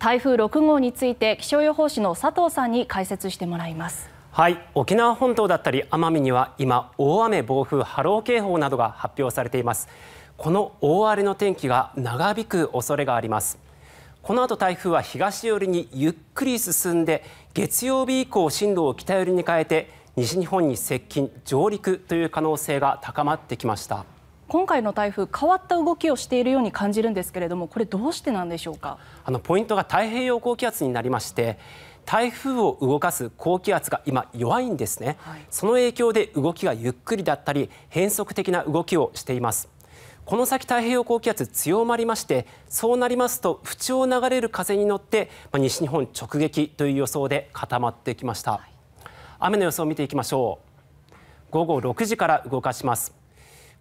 台風6号について気象予報士の佐藤さんに解説してもらいますはい沖縄本島だったり奄美には今大雨暴風波浪警報などが発表されていますこの大荒れの天気が長引く恐れがありますこの後台風は東寄りにゆっくり進んで月曜日以降進路を北寄りに変えて西日本に接近上陸という可能性が高まってきました今回の台風変わった動きをしているように感じるんですけれどもこれどうしてなんでしょうかあのポイントが太平洋高気圧になりまして台風を動かす高気圧が今弱いんですね、はい、その影響で動きがゆっくりだったり変則的な動きをしていますこの先太平洋高気圧強まりましてそうなりますと縁を流れる風に乗って、西日本直撃という予想で固まってきました、雨の予想を見ていきましょう午後6時から動かします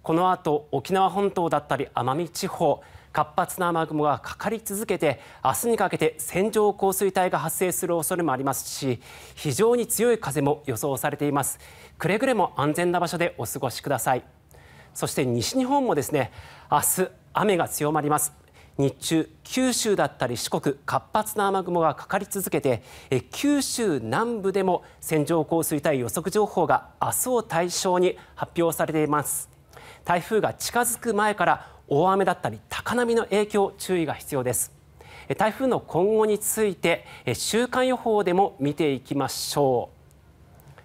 この後沖縄本島だったり奄美地方活発な雨雲がかかり続けて明日にかけて線状降水帯が発生する恐れもありますし非常に強い風も予想されていますくれぐれも安全な場所でお過ごしくださいそして西日本もですね明日雨が強まります日中九州だったり四国活発な雨雲がかかり続けて九州南部でも線状降水帯予測情報が明日を対象に発表されています台風が近づく前から大雨だったり高波の影響注意が必要です台風の今後について週間予報でも見ていきましょう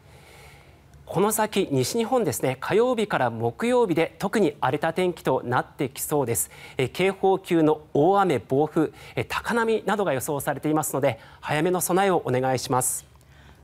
この先、西日本ですね火曜日から木曜日で特に荒れた天気となってきそうです警報級の大雨、暴風高波などが予想されていますので早めの備えをお願いします。